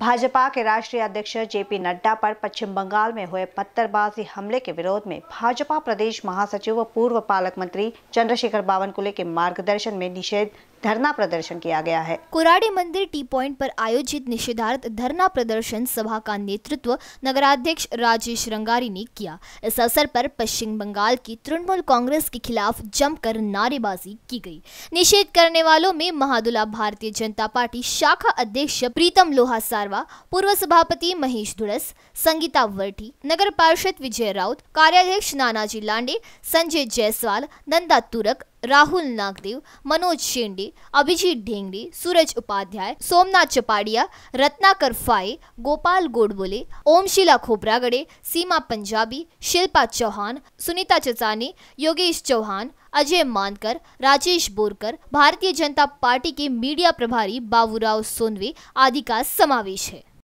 भाजपा के राष्ट्रीय अध्यक्ष जेपी नड्डा पर पश्चिम बंगाल में हुए पत्थरबाजी हमले के विरोध में भाजपा प्रदेश महासचिव व पूर्व पालक मंत्री चंद्रशेखर बावनकुले के मार्गदर्शन में निषेध धरना प्रदर्शन किया गया है कुराड़ी मंदिर टी पॉइंट पर आयोजित निषेधार्थ धरना प्रदर्शन सभा का नेतृत्व नगराध्यक्ष राजेश रंगारी ने किया इस अवसर पर पश्चिम बंगाल की तृणमूल कांग्रेस के खिलाफ जमकर नारेबाजी की गई निषेध करने वालों में महादुला भारतीय जनता पार्टी शाखा अध्यक्ष प्रीतम लोहा सार लारवा पूर्व सभापति महेश धुड़स संगीता वर्ठी नगर पार्षद विजय राउत कार्याध्यक्ष नानाजी लांडे संजय जयसवाल नंदा तुरक राहुल नागदेव मनोज शेंडे अभिजीत ढेंगड़ी सूरज उपाध्याय सोमनाथ चपाड़िया रत्नाकर फाई गोपाल गोडबोले ओमशिला खोपरागड़े सीमा पंजाबी शिल्पा चौहान सुनीता चचानी योगेश चौहान अजय मानकर राजेश बोरकर भारतीय जनता पार्टी के मीडिया प्रभारी बाबूराव सोनवे आदि का समावेश है